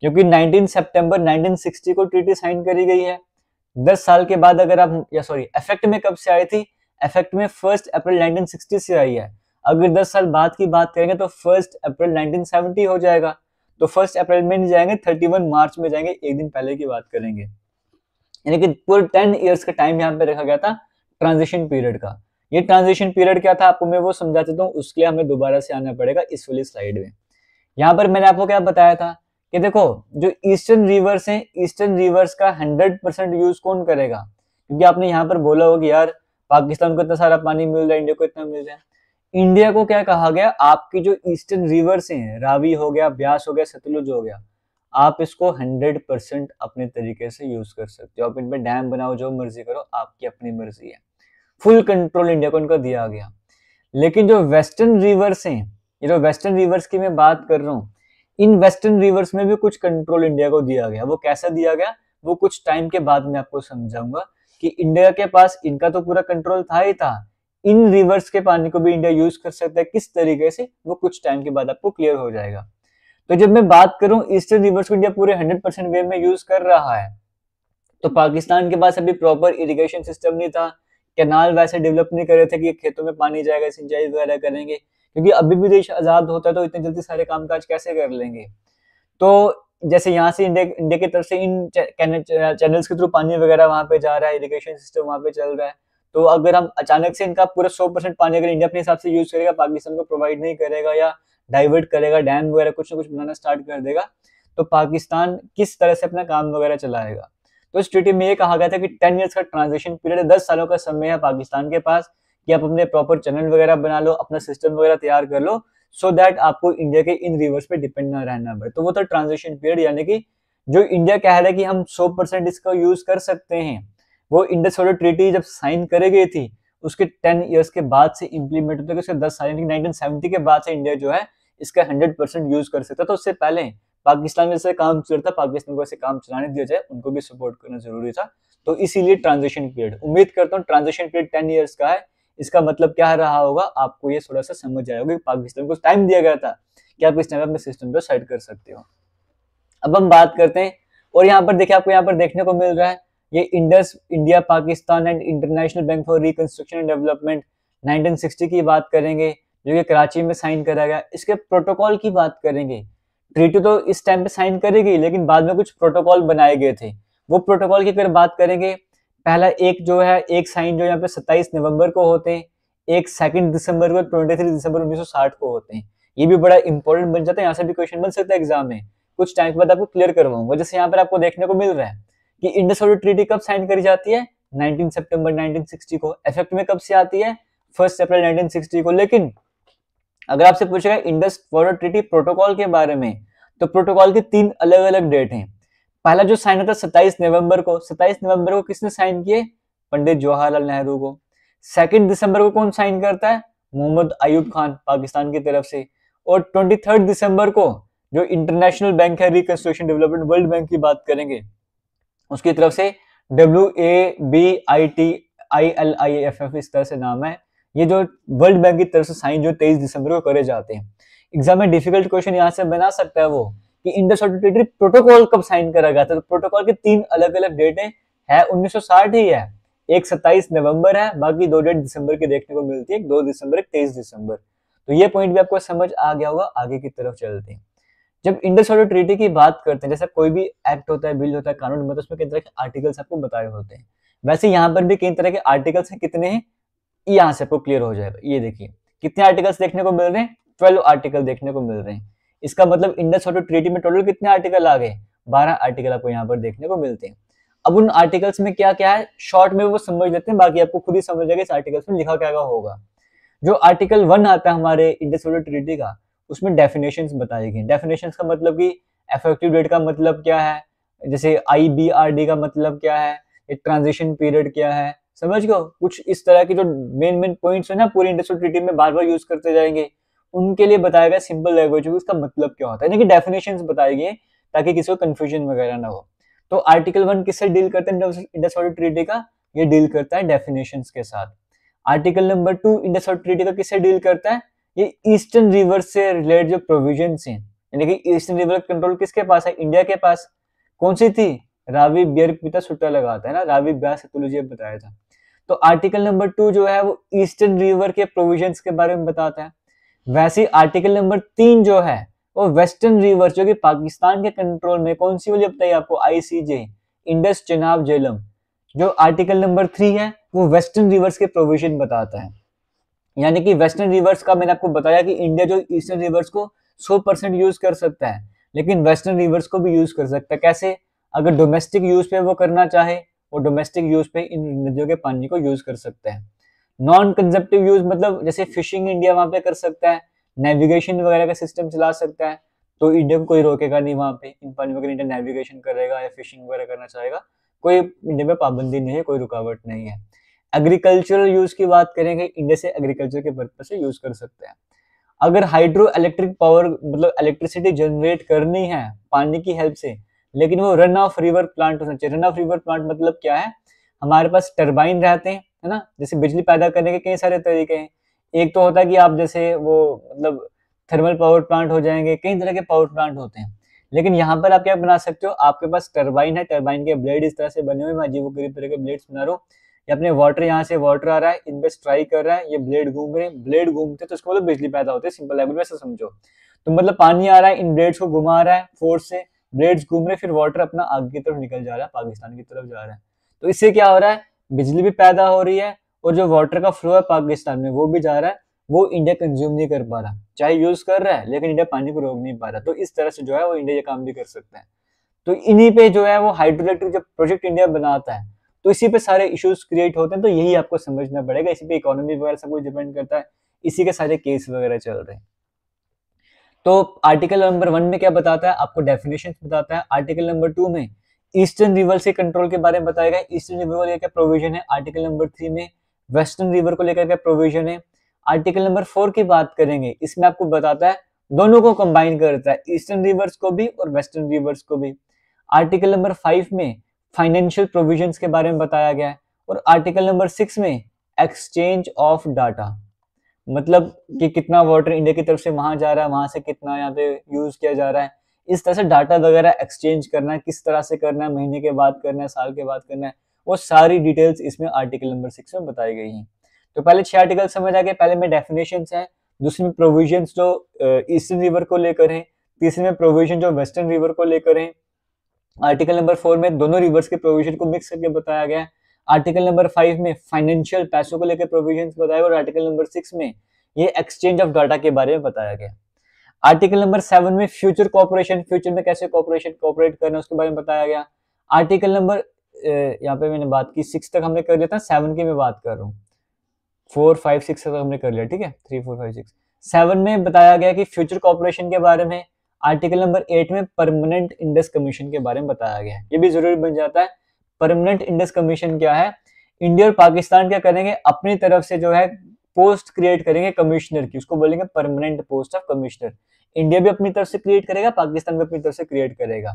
क्योंकि 19 सितंबर 1960 को ट्रीटी साइन करी गई है दस साल के बाद अगर आप या सॉरी इफेक्ट में कब से आई थी इफेक्ट में फर्स्ट अप्रैल 1960 से आई है अगर दस साल बाद की बात करेंगे तो फर्स्ट अप्रैल 1970 हो जाएगा तो फर्स्ट अप्रैल में नहीं जाएंगे थर्टी मार्च में जाएंगे एक दिन पहले की बात करेंगे यानी कि पूरे टेन ईयर्स का टाइम यहाँ पे रखा गया था ट्रांजिशन पीरियड का ये ट्रांजिशन पीरियड क्या था आपको मैं वो समझा देता हूँ उसके लिए हमें दोबारा से आना पड़ेगा इस वाली स्लाइड में यहाँ पर मैंने आपको क्या बताया था कि देखो जो ईस्टर्न रिवर्स हैं ईस्टर्न रिवर्स का हंड्रेड परसेंट यूज कौन करेगा क्योंकि आपने यहाँ पर बोला होगा यार पाकिस्तान को इतना सारा पानी मिल रहा है इंडिया को इतना मिल रहा है इंडिया को क्या कहा गया आपकी जो ईस्टर्न रिवर्स हैं रावी हो गया ब्यास हो गया सतलुज हो गया आप इसको 100 परसेंट अपने तरीके से यूज कर सकते हो आप इनमें डैम बनाओ जो मर्जी करो आपकी अपनी मर्जी है फुल कंट्रोल इंडिया को इनका दिया गया लेकिन जो वेस्टर्न रिवर्स हैं ये जो वेस्टर्न रिवर्स की मैं बात कर रहा हूँ इन वेस्टर्न रिवर्स में भी कुछ कंट्रोल इंडिया को दिया गया वो कैसा दिया गया वो कुछ टाइम के बाद में आपको समझाऊंगा कि इंडिया के पास इनका तो पूरा कंट्रोल था ही था इन रिवर्स के पानी को भी इंडिया यूज कर सकता है किस तरीके से वो कुछ टाइम के बाद आपको क्लियर हो जाएगा तो जब मैं बात करूं ईस्टर्न रिवर्स को इंडिया पूरे 100 परसेंट वे में यूज कर रहा है तो पाकिस्तान के पास अभी प्रॉपर इरिगेशन सिस्टम नहीं था कैनाल वैसे डेवलप नहीं कर रहे थे कि खेतों में पानी जाएगा सिंचाई वगैरह करेंगे क्योंकि अभी भी देश आजाद होता है तो इतने जल्दी सारे काज कैसे कर लेंगे तो जैसे यहाँ से इंडिया इंडिया की तरफ से इन चैनल्स के थ्रू पानी वगैरह वहां पे जा रहा है इरिगेशन सिस्टम वहां पे चल रहा है तो अगर हम अचानक से इनका पूरा सौ परसेंट पानी अगर इंडिया अपने हिसाब से यूज करेगा पाकिस्तान को प्रोवाइड नहीं करेगा या डाइवर्ट करेगा डैम वगैरह कुछ ना कुछ बनाना स्टार्ट कर देगा तो पाकिस्तान किस तरह से अपना काम वगैरह चलाएगा तो इस ट्रिटी में ये कहा गया था कि टेन ईयर्स का ट्रांजेक्शन पीरियड दस सालों का समय है पाकिस्तान के पास कि आप अपने प्रॉपर चैनल वगैरह बना लो अपना सिस्टम वगैरह तैयार कर लो सो so दैट आपको इंडिया के इन रिवर्स पे डिपेंड ना रहना पड़े तो वो था ट्रांजेक्शन पीरियड यानी कि जो इंडिया कह रहा है कि हम सौ परसेंट इसका यूज कर सकते हैं वो इंडस वाटर ट्रीटी जब साइन करे गई थी उसके टेन ईयर्स के बाद से इम्प्लीमेंट होता है उसके दस साल नाइनटीन सेवेंटी के बाद से इंडिया जो है इसका हंड्रेड परसेंट यूज कर सकता तो उससे पहले पाकिस्तान जैसे काम चल रहा था पाकिस्तान को ऐसे काम चलाने दिया जाए उनको भी सपोर्ट करना जरूरी था तो इसीलिए ट्रांजेक्शन पीरियड उम्मीद करता हूँ ट्रांजेक्शन पीरियड टेन ईयर्स का है इसका मतलब क्या रहा होगा आपको ये थोड़ा सा समझ आया होगा कि पाकिस्तान को टाइम दिया गया था कि आप इस टाइम अपने सिस्टम को सेट कर सकते हो अब हम बात करते हैं और यहाँ पर देखिए आपको यहाँ पर देखने को मिल रहा है ये Indus India Pakistan and international bank for reconstruction and development 1960 की बात करेंगे जो कि कराची में साइन करा गया इसके प्रोटोकॉल की बात करेंगे ट्रीटी तो इस टाइम पे साइन करेगी लेकिन बाद में कुछ प्रोटोकॉल बनाए गए थे वो प्रोटोकॉल की अगर बात करेंगे पहला एक जो है एक साइन जो यहाँ पे 27 नवंबर को होते हैं एक सेकंड दिसंबर को ट्वेंटी थ्री दिसंबर उन्नीस को होते हैं ये भी बड़ा इंपॉर्टेंट बन जाता है यहाँ से भी क्वेश्चन बन सकता है एग्जाम में कुछ टाइम के बाद आपको क्लियर करवाऊंगा जैसे यहाँ पर आपको देखने को मिल रहा है कि इंडस ऑर्डर ट्रीटी कब साइन करी जाती है 19 सितंबर 1960 को इफेक्ट में कब से आती है फर्स्ट अप्रैल 1960 को लेकिन अगर आपसे पूछेगा इंडस वॉटर ट्रीटी प्रोटोकॉल के बारे में तो प्रोटोकॉल की तीन अलग अलग डेट हैं पहला जो साइन होता है सत्ताईस नवंबर को सत्ताईस नवंबर को किसने साइन किए पंडित जवाहरलाल नेहरू को सेकेंड दिसंबर को कौन साइन करता है मोहम्मद अयूब खान पाकिस्तान की तरफ से और ट्वेंटी दिसंबर को जो इंटरनेशनल बैंक है रिकंस्ट्रक्शन डेवलपमेंट वर्ल्ड बैंक की बात करेंगे उसकी तरफ से W A B I T I L I F F इस तरह से नाम है ये जो वर्ल्ड बैंक की तरफ से साइन जो तेईस दिसंबर को करे जाते हैं एग्जाम में डिफिकल्ट क्वेश्चन यहाँ से बना सकता है वो कि इंडोसोटेटरी प्रोटोकॉल कब साइन करा गया था तो प्रोटोकॉल के तीन अलग अलग डेटें है 1960 ही है एक 27 नवंबर है बाकी दो डेट दिसंबर के देखने को मिलती है दो दिसंबर एक तेईस दिसंबर तो ये पॉइंट भी आपको समझ आ गया होगा आगे की तरफ चलते हैं जब इंडस ऑर्डर ट्रीटी की बात करते हैं जैसे कोई भी एक्ट होता है बिल होता है कानून बनता है उसमें कई तरह के आर्टिकल्स आपको बताए होते हैं वैसे यहाँ पर भी कई तरह के आर्टिकल्स हैं कितने हैं यहाँ से आपको क्लियर हो जाएगा ये देखिए कितने आर्टिकल्स देखने को मिल रहे हैं ट्वेल्व आर्टिकल देखने को मिल रहे हैं इसका मतलब इंडस ऑटो ट्रीटी में टोटल कितने आर्टिकल आ गए बारह आर्टिकल आपको यहाँ पर देखने को मिलते हैं अब उन आर्टिकल्स में क्या क्या है शॉर्ट में वो समझ लेते हैं बाकी आपको खुद ही समझ जाएगा इस आर्टिकल्स में लिखा क्या होगा जो आर्टिकल वन आता है हमारे इंडस ऑटो ट्रीटी का उसमें डेफिनेशन बताई गई डेफिनेशन का मतलब कि एफेक्टिव डेट का मतलब क्या है जैसे आई बी आर डी का मतलब क्या है एक ट्रांजिशन पीरियड क्या है समझ गो कुछ इस तरह के जो मेन मेन पॉइंट्स है ना पूरी इंडस्ट्रियल ट्रीटी में बार बार यूज करते जाएंगे उनके लिए बताया गया सिंपल लैंग्वेज में उसका मतलब क्या होता है यानी कि डेफिनेशन बताई गई ताकि किसी को कन्फ्यूजन वगैरह ना हो तो आर्टिकल वन किससे डील करते हैं इंडस्ट्रियल ट्रीटी का ये डील करता है डेफिनेशन के साथ article number two industrial treaty का किससे डील करता है ये ईस्टर्न रिवर से रिलेटेड जो प्रोविजन है यानी कि ईस्टर्न रिवर कंट्रोल किसके पास है इंडिया के पास कौन सी थी रावी बियर पिता सुट्टा लगाता है ना रावी ब्यास तुलझे बताया था तो आर्टिकल नंबर टू जो है वो ईस्टर्न रिवर के प्रोविजन के बारे में बताता है वैसे आर्टिकल नंबर तीन जो है वो वेस्टर्न रिवर जो कि पाकिस्तान के कंट्रोल में कौन सी वाली बताई आपको आईसीजे इंडस चेनाब जेलम जो आर्टिकल नंबर थ्री है वो वेस्टर्न रिवर्स के प्रोविजन बताता है यानी कि वेस्टर्न रिवर्स का मैंने आपको बताया कि इंडिया जो ईस्टर्न रिवर्स को सौ परसेंट यूज कर सकता है लेकिन वेस्टर्न रिवर्स को भी यूज कर सकता है कैसे अगर डोमेस्टिक यूज पे वो करना चाहे वो डोमेस्टिक यूज पे इन नदियों के पानी को यूज कर सकता है नॉन कंजप्टिव यूज मतलब जैसे फिशिंग इंडिया वहां पे कर सकता है नेविगेशन वगैरह का सिस्टम चला सकता है तो इंडिया को कोई रोकेगा नहीं वहाँ पे इन पानी में इंडिया नेविगेशन करेगा या फिशिंग वगैरह करना चाहेगा कोई इंडिया में पाबंदी नहीं है कोई रुकावट नहीं है एग्रीकल्चरल यूज की बात करेंगे इंडिया से एग्रीकल्चर के पर्पज से यूज कर सकते हैं अगर हाइड्रो इलेक्ट्रिक पावर मतलब इलेक्ट्रिसिटी जनरेट करनी है पानी की हेल्प से लेकिन वो रन ऑफ रिवर प्लांट होना चाहिए रन ऑफ रिवर प्लांट मतलब क्या है हमारे पास टर्बाइन रहते हैं है ना जैसे बिजली पैदा करने के कई सारे तरीके हैं एक तो होता है कि आप जैसे वो मतलब थर्मल पावर प्लांट हो जाएंगे कई तरह के पावर प्लांट होते हैं लेकिन यहाँ पर आप क्या बना सकते हो आपके पास टर्बाइन है टर्बाइन के ब्लेड इस तरह से बने हुए मैं अजीब करीब तरह के ब्लेड्स बना रहा हूँ ये अपने वाटर यहाँ से वाटर आ रहा है इन पे स्ट्राइक कर रहा है ये ब्लेड घूम रहे हैं ब्लेड घूमते तो उसके मतलब बिजली पैदा होती है सिंपल लेवल में समझो तो मतलब पानी आ रहा है इन ब्लेड्स को घुमा रहा है फोर्स से ब्लेड्स घूम रहे फिर वाटर अपना आग की तरफ निकल जा रहा है पाकिस्तान की तरफ जा रहा है तो इससे क्या हो रहा है बिजली भी पैदा हो रही है और जो वाटर का फ्लो है पाकिस्तान में वो भी जा रहा है वो इंडिया कंज्यूम नहीं कर पा रहा चाहे यूज कर रहा है लेकिन इंडिया पानी को रोक नहीं पा रहा तो इस तरह से जो है वो इंडिया ये काम भी कर सकता है तो इन्हीं पे जो है वो हाइड्रो इलेक्ट्रिक जो प्रोजेक्ट इंडिया बनाता है तो इसी पे सारे इश्यूज क्रिएट होते हैं तो यही आपको समझना पड़ेगा इसी पे इकोनॉमी वगैरह सब कुछ डिपेंड करता है इसी के सारे केस वगैरह चल रहे हैं तो आर्टिकल नंबर वन में क्या बताता है आपको डेफिनेशन बताता है आर्टिकल नंबर टू में ईस्टर्न रिवर से कंट्रोल के बारे में बताया गया ईस्टर्न रिवर को लेकर प्रोविजन है आर्टिकल नंबर थ्री में वेस्टर्न रिवर को लेकर क्या प्रोविजन है आर्टिकल नंबर फोर की बात करेंगे इसमें आपको बताता है दोनों को कंबाइन करता है ईस्टर्न रिवर्स को भी और वेस्टर्न रिवर्स को भी आर्टिकल नंबर फाइव में फाइनेंशियल प्रोविजंस के बारे में बताया गया है और आर्टिकल नंबर सिक्स में एक्सचेंज ऑफ डाटा मतलब कि कितना वाटर इंडिया की तरफ से वहां जा रहा है वहां से कितना यहाँ पे यूज किया जा रहा है इस तरह से डाटा वगैरह एक्सचेंज करना है किस तरह से करना है महीने के बाद करना है साल के बाद करना है वो सारी डिटेल्स इसमें आर्टिकल नंबर सिक्स में बताई गई हैं तो पहले छह आर्टिकल समझ आ गए पहले में डेफिनेशन है दूसरे में प्रोविजन जो ईस्टर्न रिवर को लेकर है तीसरे में प्रोविजन जो वेस्टर्न रिवर को लेकर है आर्टिकल नंबर फोर में दोनों रिवर्स के प्रोविजन को मिक्स करके बताया गया है आर्टिकल नंबर फाइव में फाइनेंशियल पैसों को लेकर प्रोविजन बताया और आर्टिकल नंबर सिक्स में ये एक्सचेंज ऑफ डाटा के बारे में बताया गया आर्टिकल नंबर सेवन में फ्यूचर कॉपरेशन फ्यूचर में कैसे कॉपरेशन कॉपरेट करना है उसके बारे में बताया गया आर्टिकल नंबर यहाँ पे मैंने बात की सिक्स तक हमने कर लिया था सेवन की मैं बात कर रहा हूँ फोर फाइव सिक्स तक हमने कर लिया ठीक है three four five six seven में बताया गया कि फ्यूचर कॉपरेशन के बारे में आर्टिकल नंबर एट में परमानेंट इंडस कमीशन के बारे में बताया गया है ये भी जरूरी बन जाता है परमानेंट इंडस कमीशन क्या है इंडिया और पाकिस्तान क्या करेंगे अपनी तरफ से जो है पोस्ट क्रिएट करेंगे कमिश्नर की उसको बोलेंगे permanent post of commissioner India भी अपनी तरफ से क्रिएट करेगा पाकिस्तान भी अपनी तरफ से क्रिएट करेगा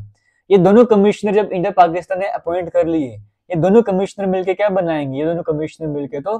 ये दोनों कमिश्नर जब इंडिया पाकिस्तान ने अपॉइंट कर लिए ये दोनों कमिश्नर मिलके क्या बनाएंगे ये दोनों कमिश्नर मिलके तो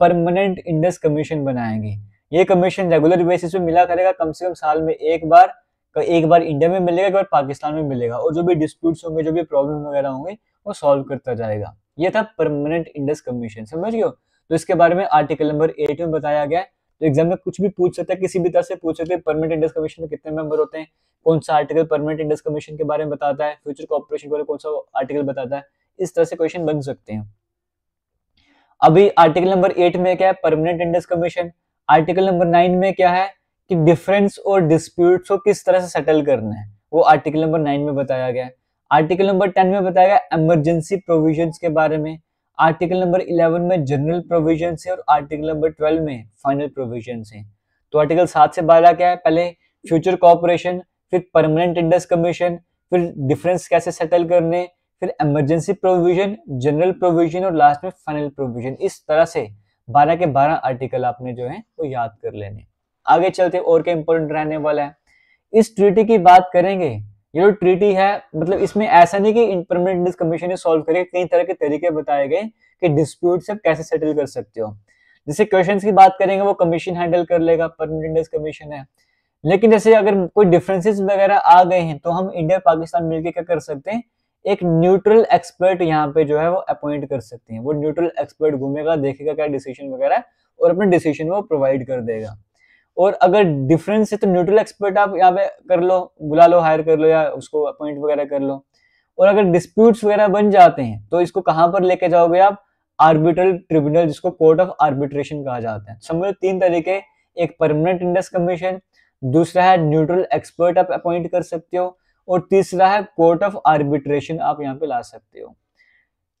परमानेंट इंडस कमीशन बनाएंगे ये कमीशन रेगुलर बेसिस पे मिला करेगा कम से कम साल में एक बार एक बार इंडिया में मिलेगा एक बार पाकिस्तान में मिलेगा और जो भी डिस्प्यूट्स होंगे जो भी प्रॉब्लम वगैरह होंगे वो सॉल्व करता जाएगा ये था परमानेंट इंडस कमीशन समझ गए तो इसके बारे में आर्टिकल नंबर एट में बताया गया है तो एग्जाम में कुछ भी पूछ सकता है किसी भी तरह से पूछ सकते हैं परमानेंट इंडस कमीशन में कितने मेंबर होते हैं कौन सा आर्टिकल परमानेंट इंडस कमीशन के बारे में बताता है फ्यूचर कॉपरेशन के बारे में कौन सा आर्टिकल बताता है इस तरह से क्वेश्चन बन सकते हैं अभी आर्टिकल नंबर एट में क्या है permanent Indus commission article number nine में क्या है कि डिफरेंस और डिस्प्यूट्स को किस तरह से सेटल करना है वो आर्टिकल नंबर नाइन में बताया गया है आर्टिकल नंबर टेन में बताया गया एमरजेंसी प्रोविजन के बारे में आर्टिकल नंबर इलेवन में जनरल प्रोविजन है और आर्टिकल नंबर ट्वेल्व में फाइनल प्रोविजन है तो आर्टिकल सात से बारह क्या है पहले फ्यूचर कॉपरेशन फिर परमानेंट इंडस कमीशन फिर डिफरेंस कैसे सेटल करने फिर एमरजेंसी प्रोविजन जनरल प्रोविजन और लास्ट में फाइनल प्रोविजन इस तरह से बारह के बारह आर्टिकल आपने जो है वो याद कर लेने आगे चलते और क्या इंपॉर्टेंट रहने वाला है इस ट्रीटी की बात करेंगे ये जो ट्रीटी है मतलब इसमें ऐसा नहीं कि परमानेंट कमीशन ने सॉल्व करे कई तरह के तरीके बताए गए कि डिस्प्यूट से कैसे सेटल कर सकते हो जैसे क्वेश्चन की बात करेंगे वो कमीशन हैंडल कर लेगा परमानेंट कमीशन है लेकिन जैसे अगर कोई डिफरेंसेस वगैरह आ गए हैं तो हम इंडिया पाकिस्तान मिलकर क्या कर सकते हैं एक न्यूट्रल एक्सपर्ट यहाँ पे जो है वो अपॉइंट कर सकते हैं वो न्यूट्रल एक्सपर्ट घूमेगा देखेगा क्या डिसीजन वगैरह और अपने डिसीजन वो प्रोवाइड कर देगा और अगर डिफरेंस है तो न्यूट्रल एक्सपर्ट आप यहाँ पे कर लो बुला लो हायर कर लो या उसको अपॉइंट वगैरह कर लो और अगर डिस्प्यूट्स वगैरह बन जाते हैं तो इसको कहाँ पर लेके जाओगे आप आर्बिट्रल ट्रिब्यूनल जिसको कोर्ट ऑफ आर्बिट्रेशन कहा जाता है लो तीन तरीके एक परमानेंट इंडस कमीशन दूसरा है न्यूट्रल एक्सपर्ट आप अपॉइंट कर सकते हो और तीसरा है कोर्ट ऑफ आर्बिट्रेशन आप यहाँ पे ला सकते हो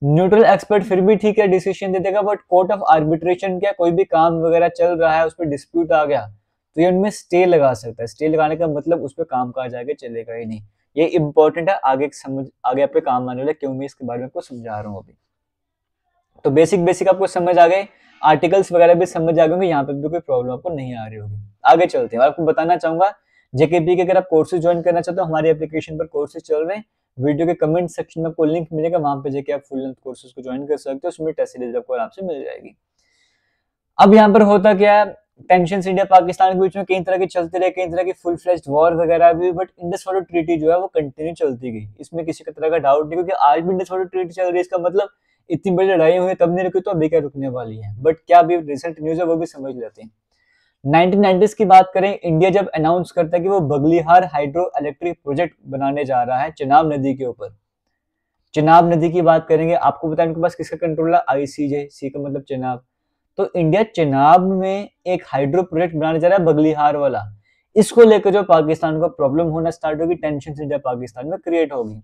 न्यूट्रल एक्सपर्ट फिर भी ठीक है डिसीजन दे देगा बट कोर्ट ऑफ आर्बिट्रेशन क्या कोई भी काम वगैरह चल रहा है उस पर डिस्प्यूट आ गया तो ये उनमें स्टे लगा सकता है स्टे लगाने का मतलब उस पर काम कहा जाएगा चलेगा ही नहीं ये इंपॉर्टेंट है आगे समझ आगे आपके काम आने वाले क्यों मैं इसके बारे में आपको समझा रहा हूँ अभी तो बेसिक बेसिक आपको समझ आ गए आर्टिकल्स वगैरह भी समझ आ गए होंगे यहाँ पे भी कोई प्रॉब्लम आपको नहीं आ रही होगी आगे चलते हैं आपको बताना चाहूंगा जेकेपी के अगर आप कोर्सेज ज्वाइन करना चाहते हो हमारे एप्लीकेशन पर कोर्सेज चल रहे हैं वीडियो के कमेंट सेक्शन में आपको लिंक मिलेगा वहां पे जाके आप फुल लेंथ कोर्सेज को ज्वाइन कर सकते हो उसमें टेस्ट सीरीज आपको आराम से मिल जाएगी अब यहाँ पर होता क्या है टेंशन इंडिया पाकिस्तान के बीच में कई तरह के चलते रहे कई तरह की फुल फ्लैश वॉर वगैरह भी बट इंडस वाटर ट्रीटी जो है वो कंटिन्यू चलती गई इसमें किसी तरह का डाउट नहीं क्योंकि आज भी इंडस वाटर ट्रीटी चल रही है इसका मतलब इतनी बड़ी लड़ाई हुई तब नहीं रुकी तो अभी क्या रुकने वाली है बट क्या अभी रिसेंट न्यूज है वो भी समझ लेते हैं नाइनटीन की बात करें इंडिया जब अनाउंस करता है कि वो बगलीहार हाइड्रो इलेक्ट्रिक प्रोजेक्ट बनाने जा रहा है चिनाब नदी के ऊपर चिनाब नदी की बात करेंगे आपको बताया उनके पास किसका कंट्रोल है आईसीजे सी का मतलब चिनाब तो इंडिया चिनाब में एक हाइड्रो प्रोजेक्ट बनाने जा रहा है बगलिहार वाला इसको लेकर जो पाकिस्तान को प्रॉब्लम होना स्टार्ट होगी टेंशन इंडिया पाकिस्तान में क्रिएट होगी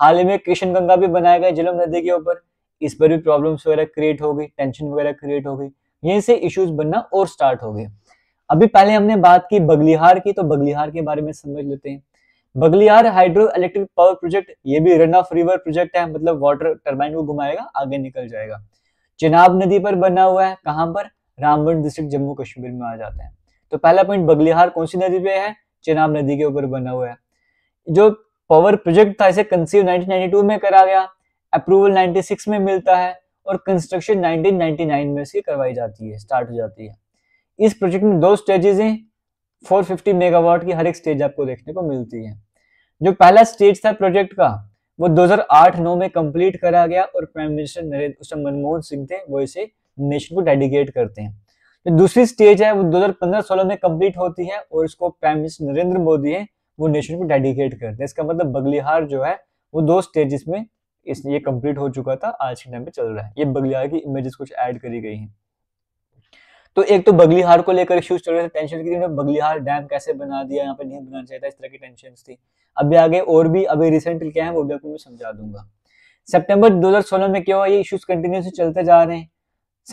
हाल ही में कृष्ण गंगा भी बनाया गया जलम नदी के ऊपर इस पर भी प्रॉब्लम्स वगैरह क्रिएट होगी टेंशन वगैरह क्रिएट होगी यहीं से इश्यूज बनना और स्टार्ट हो गए अभी पहले हमने बात की बगलिहार की तो बगलिहार के बारे में समझ लेते हैं Baglihar hydro electric power project ये भी रन ऑफ रिवर प्रोजेक्ट है मतलब वाटर टर्बाइन को घुमाएगा आगे निकल जाएगा चिनाब नदी पर बना हुआ है कहाँ पर रामबन डिस्ट्रिक्ट जम्मू कश्मीर में आ जाता है तो पहला पॉइंट बगलिहार कौन सी नदी पे है चिनाब नदी के ऊपर बना हुआ है जो पावर प्रोजेक्ट था इसे कंसीव 1992 में करा गया अप्रूवल 96 में मिलता है और कंस्ट्रक्शन 1999 में इसकी करवाई जाती है स्टार्ट हो जाती है इस प्रोजेक्ट में दो स्टेजेस हैं 450 मेगावाट की हर एक स्टेज आपको देखने को मिलती है जो पहला स्टेज था प्रोजेक्ट का वो 2008-9 में कंप्लीट करा गया और प्राइम मिनिस्टर नरेंद्र उस मनमोहन सिंह थे वो इसे नेशन को डेडिकेट करते हैं जो दूसरी स्टेज है वो 2015-16 में कंप्लीट होती है और इसको प्राइम मिनिस्टर नरेंद्र मोदी है वो नेशन को डेडिकेट करते हैं इसका मतलब बगलिहार जो है वो दो स्टेजेस में इस ये कंप्लीट हो चुका था आज के टाइम पे चल रहा है ये बगलिहार की इमेजेस कुछ ऐड करी गई हैं तो एक तो बगलीहार को लेकर इश्यूज चल रहे थे टेंशन की बगलीहार डैम कैसे बना दिया यहाँ पे नहीं बनाना चाहिए था इस तरह की टेंशन थी अभी आगे और भी अभी रिसेंटली क्या है वो भी आपको मैं समझा दूंगा हजार सोलह में क्या हुआ ये इश्यूज कंटिन्यूसली चलते जा रहे हैं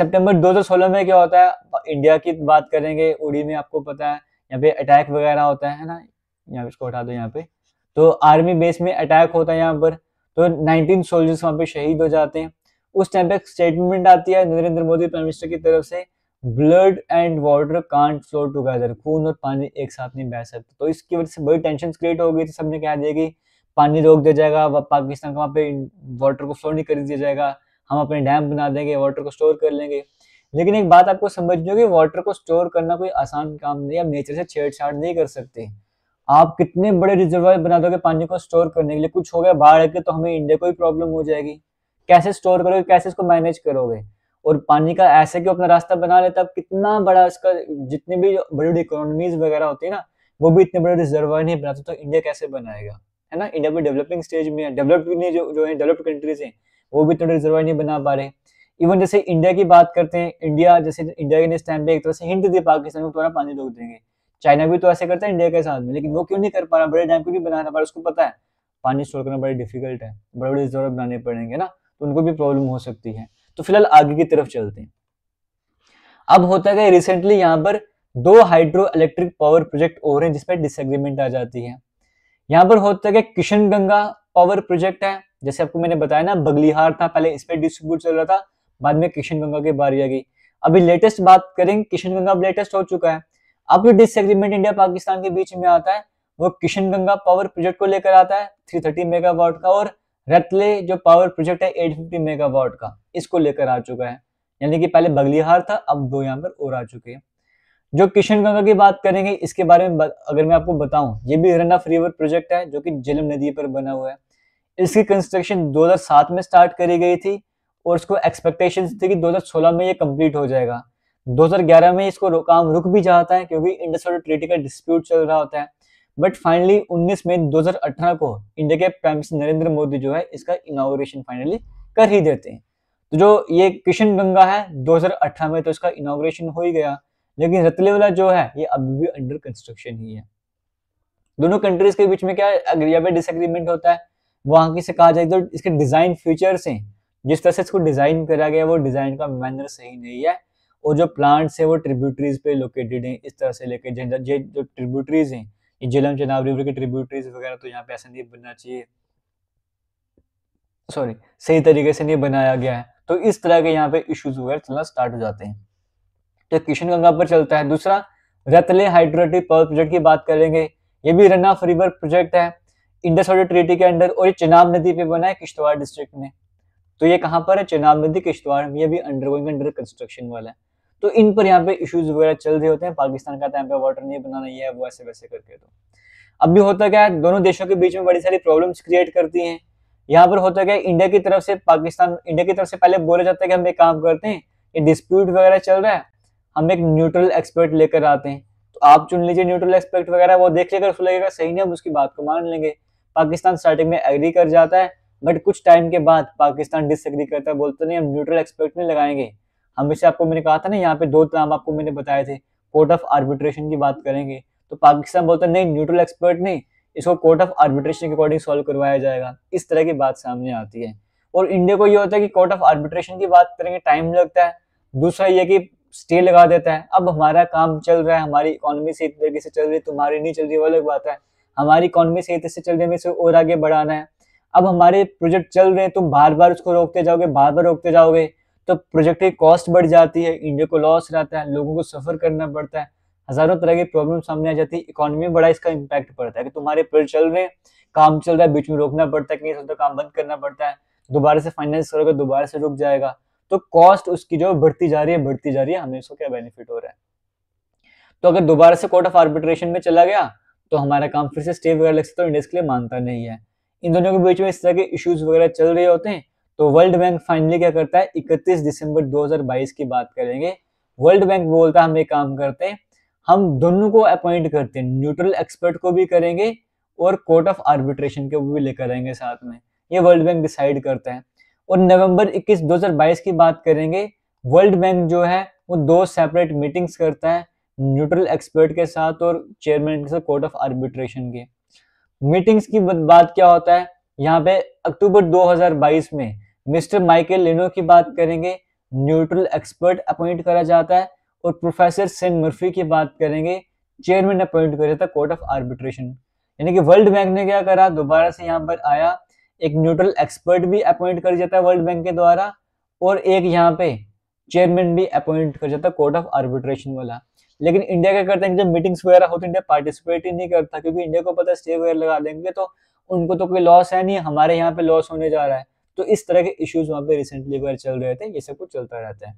हजार सोलह में क्या होता है इंडिया की बात करेंगे उड़ी में आपको पता है यहाँ पे अटैक वगैरह होता है ना यहाँ पे इसको हटा दो यहाँ पे तो आर्मी बेस में अटैक होता है यहाँ पर तो 19 सोल्जर्स वहाँ पे शहीद हो जाते हैं उस टाइम पे स्टेटमेंट आती है नरेंद्र मोदी प्राइम मिनिस्टर की तरफ से blood and water can't flow together खून और पानी एक साथ नहीं बह सकते तो इसकी वजह से बड़ी टेंशन क्रिएट हो गई थी सबने कह दिया कि पानी रोक दिया जाएगा अब पाकिस्तान का वहाँ पे वाटर को फ्लो नहीं कर दिया जाएगा हम अपने डैम बना देंगे वाटर को स्टोर कर लेंगे लेकिन एक बात आपको समझ लो होगी वाटर को स्टोर करना कोई आसान काम नहीं आप नेचर से छेड़छाड़ नहीं कर सकते आप कितने बड़े रिजर्वायर बना दोगे पानी को स्टोर करने के लिए कुछ हो गया बाढ़ के तो हमें इंडिया को भी प्रॉब्लम हो जाएगी कैसे स्टोर करोगे कैसे इसको मैनेज करोगे और पानी का ऐसे क्यों अपना रास्ता बना लेता है कितना बड़ा उसका जितनी भी बड़ी बड़ी इकोनॉमीज वगैरह होती है ना वो भी इतने बड़े रिजर्वर नहीं बनाते तो इंडिया कैसे बनाएगा है ना इंडिया भी डेवलपिंग स्टेज में है डेवलप्ड नहीं जो जो है डेवलप्ड कंट्रीज हैं वो भी इतने रिजर्वर नहीं बना पा रहे इवन जैसे इंडिया की बात करते हैं इंडिया जैसे इंडिया के इस टाइम पे एक तरह से हिंट दी पाकिस्तान को थोड़ा पानी रोक देंगे चाइना भी तो ऐसे करता है इंडिया के साथ में लेकिन वो क्यों नहीं कर पा रहा बड़े डैम क्यों नहीं बना रहा उसको पता है पानी स्टोर करना बड़ी डिफिकल्ट है बड़े बड़े रिजर्व बनाने पड़ेंगे ना तो उनको भी प्रॉब्लम हो सकती है तो फिलहाल आगे की तरफ चलते हैं अब होता है रिसेंटली यहाँ पर दो हाइड्रो इलेक्ट्रिक पावर प्रोजेक्ट और हैं जिसमें डिसएग्रीमेंट आ जाती है यहाँ पर होता है किशन गंगा पावर प्रोजेक्ट है जैसे आपको मैंने बताया ना बगलिहार था पहले इस पर डिस्ट्रीब्यूट चल रहा था बाद में किशन गंगा की बारी आ गई अभी लेटेस्ट बात करें किशन गंगा अब लेटेस्ट हो चुका है अब जो डिसएग्रीमेंट इंडिया पाकिस्तान के बीच में आता है वो किशन गंगा पावर प्रोजेक्ट को लेकर आता है 330 मेगावाट का और रतले जो पावर प्रोजेक्ट है 850 मेगावाट का इसको लेकर आ चुका है यानी कि पहले बगलिहार था अब दो यहाँ पर और आ चुके हैं जो किशनगंगा की बात करेंगे इसके बारे में अगर मैं आपको बताऊं ये भी रन ऑफ रिवर प्रोजेक्ट है जो कि जेलम नदी पर बना हुआ है इसकी कंस्ट्रक्शन 2007 में स्टार्ट करी गई थी और इसको एक्सपेक्टेशन थी कि 2016 में ये कंप्लीट हो जाएगा 2011 में इसको काम रुक भी जाता है क्योंकि इंडस्ट्रियल वाटर ट्रीटी का डिस्प्यूट चल रहा होता है बट फाइनली 19 मई 2018 को इंडिया के प्राइम मिनिस्टर नरेंद्र मोदी जो है इसका इनाग्रेशन फाइनली कर ही देते हैं तो जो ये किशन गंगा है 2018 में तो इसका इनाग्रेशन हो ही गया लेकिन रतले वाला जो है ये अभी भी अंडर कंस्ट्रक्शन ही है दोनों कंट्रीज के बीच में क्या पे डिसग्रीमेंट होता है वहां की से कहा जाए तो इसके डिजाइन फीचर्स हैं जिस तरह से इसको डिजाइन करा गया वो डिजाइन का मैनर सही नहीं है और जो प्लांट्स है वो ट्रिब्यूटरीज पे लोकेटेड हैं इस तरह से लेके जो ट्रिब्यूटरीज हैं जेलम चनाब रिवर के ट्रिब्यूटरीज वगैरह तो यहाँ पे ऐसा नहीं बनना चाहिए सॉरी सही तरीके से नहीं बनाया गया है तो इस तरह के यहाँ पे इश्यूज वगैरह चलना स्टार्ट हो जाते हैं तो किशन गंगा पर चलता है दूसरा रतले हाइड्रोटिक पावर प्रोजेक्ट की बात करेंगे ये भी रन ऑफ रिवर प्रोजेक्ट है इंडस वाटर ट्रीटी के अंडर और ये चेनाब नदी पे बना है किश्तवाड़ डिस्ट्रिक्ट में तो ये कहाँ पर है चेनाब नदी किश्तवाड़ में ये भी अंडरगोइंग अंडर कंस्ट्रक्शन वाला है तो इन पर यहाँ पे इश्यूज वगैरह चल रहे होते हैं पाकिस्तान का यहाँ पे वाटर नहीं बनाना ये है वो ऐसे वैसे करके तो अब भी होता क्या है दोनों देशों के बीच में बड़ी सारी प्रॉब्लम्स क्रिएट करती हैं यहाँ पर होता क्या है इंडिया की तरफ से पाकिस्तान इंडिया की तरफ से पहले बोला जाता है कि हम एक काम करते हैं ये डिस्प्यूट वगैरह चल रहा है हम एक न्यूट्रल एक्सपर्ट लेकर आते हैं तो आप चुन लीजिए न्यूट्रल एक्सपर्ट वगैरह वो देख लेकर उसको लगेगा सही नहीं हम उसकी बात को मान लेंगे पाकिस्तान स्टार्टिंग में एग्री कर जाता है बट कुछ टाइम के बाद पाकिस्तान डिसएग्री करता है बोलते नहीं हम न्यूट्रल एक्सपर्ट नहीं लगाएंगे हमेशा आपको मैंने कहा था ना यहाँ पे दो नाम आपको मैंने बताए थे कोर्ट ऑफ आर्बिट्रेशन की बात करेंगे तो पाकिस्तान बोलता नहीं न्यूट्रल एक्सपर्ट नहीं इसको कोर्ट ऑफ आर्बिट्रेशन के अकॉर्डिंग सॉल्व करवाया जाएगा इस तरह की बात सामने आती है और इंडिया को ये होता है कि कोर्ट ऑफ आर्बिट्रेशन की बात करेंगे टाइम लगता है दूसरा ये कि स्टे लगा देता है अब हमारा काम चल रहा है हमारी इकोनॉमी सही तरीके से चल रही है तुम्हारी नहीं चल रही वो अलग बात है हमारी इकोनॉमी सही तरह से चल रही है इसे और आगे बढ़ाना है अब हमारे प्रोजेक्ट चल रहे हैं तुम बार बार उसको रोकते जाओगे बार बार रोकते जाओगे तो प्रोजेक्ट की कॉस्ट बढ़ जाती है इंडिया को लॉस रहता है लोगों को सफ़र करना पड़ता है हज़ारों तरह की प्रॉब्लम सामने आ जाती है इकोनॉमी बड़ा इसका इम्पैक्ट पड़ता है कि तुम्हारे पेड़ चल रहे काम चल रहा है बीच में रोकना पड़ता है कहीं से तो काम बंद करना पड़ता है दोबारा से फाइनेंस करोगे दोबारा से रुक जाएगा तो कॉस्ट उसकी जो बढ़ती जा रही है बढ़ती जा रही है हमें इसको क्या बेनिफिट हो रहा है तो अगर दोबारा से कोर्ट ऑफ आर्बिट्रेशन में चला गया तो हमारा काम फिर से स्टे वगैरह लग सकता है तो इंडिया के लिए मानता नहीं है इन दोनों के बीच में इस तरह के इश्यूज वगैरह चल रहे होते हैं तो वर्ल्ड बैंक फाइनली क्या करता है 31 दिसंबर 2022 की बात करेंगे वर्ल्ड बैंक बोलता है हम एक काम करते हैं हम दोनों को अपॉइंट करते हैं न्यूट्रल एक्सपर्ट को भी करेंगे और कोर्ट ऑफ आर्बिट्रेशन के भी लेकर आएंगे साथ में ये वर्ल्ड बैंक डिसाइड करता है और नवंबर 21 2022 की बात करेंगे वर्ल्ड बैंक जो है वो दो सेपरेट मीटिंग्स करता है न्यूट्रल एक्सपर्ट के साथ और चेयरमैन के साथ कोर्ट ऑफ आर्बिट्रेशन के मीटिंग्स की बात क्या होता है यहाँ पे अक्टूबर 2022 में मिस्टर माइकल लिनो की बात करेंगे न्यूट्रल एक्सपर्ट अपॉइंट करा जाता है और प्रोफेसर सेन मर्फी की बात करेंगे चेयरमैन अपॉइंट करा है कोर्ट ऑफ आर्बिट्रेशन यानी कि वर्ल्ड बैंक ने क्या करा दोबारा से यहाँ पर आया एक न्यूट्रल एक्सपर्ट भी अपॉइंट कर जाता है वर्ल्ड बैंक के द्वारा और एक यहाँ पे चेयरमैन भी अपॉइंट कर जाता है कोर्ट ऑफ आर्बिट्रेशन वाला लेकिन इंडिया क्या करता है जब मीटिंग्स वगैरह होती है इंडिया पार्टिसिपेट ही नहीं करता क्योंकि इंडिया को पता है स्टे वगैरह लगा देंगे तो उनको तो कोई लॉस है नहीं हमारे यहाँ पे लॉस होने जा रहा है तो इस तरह के इश्यूज वहां पे रिसेंटली वगैरह चल रहे थे ये सब कुछ चलता रहता है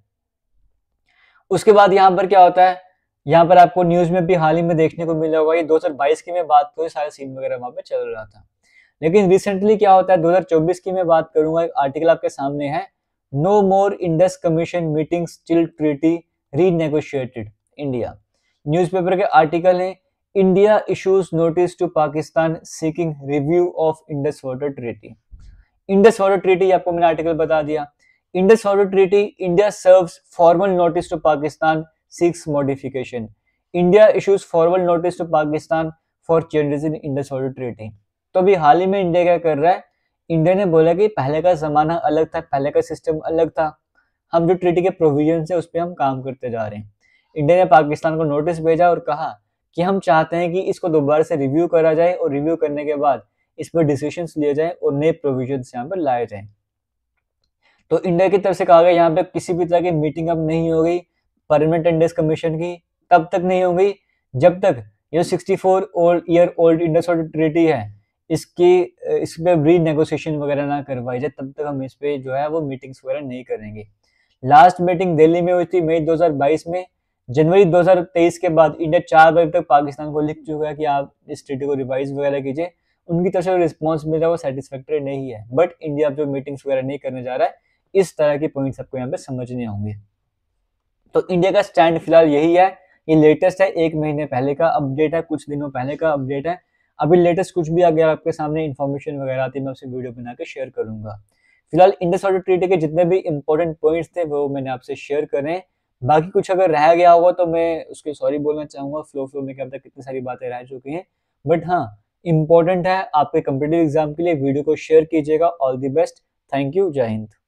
उसके बाद यहाँ पर क्या होता है यहाँ पर आपको न्यूज में भी हाल ही में देखने को मिला होगा ये 2022 की मैं बात करूँ सारे सीन वगैरह वहां पे चल रहा था लेकिन रिसेंटली क्या होता है 2024 की मैं बात करूंगा एक आर्टिकल आपके सामने है no more Indus commission meeting still treaty renegotiated India news के आर्टिकल है India issues notice to Pakistan seeking review of Indus water treaty Indus water treaty आपको मैंने आर्टिकल बता दिया Indus water treaty India serve formal notice to Pakistan six modification India issues formal notice to Pakistan for changes in Indus water treaty तो अभी हाल ही में इंडिया क्या कर रहा है इंडिया ने बोला कि पहले का जमाना अलग था पहले का सिस्टम अलग था हम जो ट्रीटी के प्रोविजन है उस पर हम काम करते जा रहे हैं इंडिया ने पाकिस्तान को नोटिस भेजा और कहा कि हम चाहते हैं कि इसको दोबारा से रिव्यू करा जाए और रिव्यू करने के बाद इस पर डिसीशन लिए जाए और नए प्रोविजन यहाँ पर लाए जाए तो इंडिया की तरफ से कहा गया यहाँ पे किसी भी तरह की मीटिंग अब नहीं हो गई परमानेंट इंडेक्स कमीशन की तब तक नहीं हो गई जब तक ये 64 four old year old Indus treaty है इसकी इस पर रीनेगोशिएशन वगैरह ना करवाई जाए तब तक हम इस पर जो है वो मीटिंग्स वगैरह नहीं करेंगे लास्ट मीटिंग दिल्ली में हुई थी मई 2022 में जनवरी 2023 के बाद इंडिया चार बजे तक पाकिस्तान को लिख चुका है कि आप इस ट्रीटी को रिवाइज वगैरह कीजिए उनकी तरफ से रिस्पॉन्स मिल रहा है वो सेटिस्फेक्ट्री नहीं है बट इंडिया जो मीटिंग्स वगैरह नहीं करने जा रहा है इस तरह के पॉइंट आपको यहाँ पे समझने होंगे तो इंडिया का स्टैंड फिलहाल यही है ये लेटेस्ट है एक महीने पहले का अपडेट है कुछ दिनों पहले का अपडेट है अभी लेटेस्ट कुछ भी अगर आपके सामने इन्फॉर्मेशन वगैरह आती है मैं आपसे वीडियो बना के शेयर करूंगा फिलहाल इंडस ऑर्डर ट्रीटी के जितने भी इंपॉर्टेंट पॉइंट्स थे वो मैंने आपसे शेयर करें बाकी कुछ अगर रह गया होगा तो मैं उसके सॉरी बोलना चाहूंगा फ्लो फ्लो में क्या कितनी सारी बातें रह चुकी हैं बट हाँ इंपॉर्टेंट है आपके कम्पिटेटिव एग्जाम के लिए वीडियो को शेयर कीजिएगा all the best thank you जय हिंद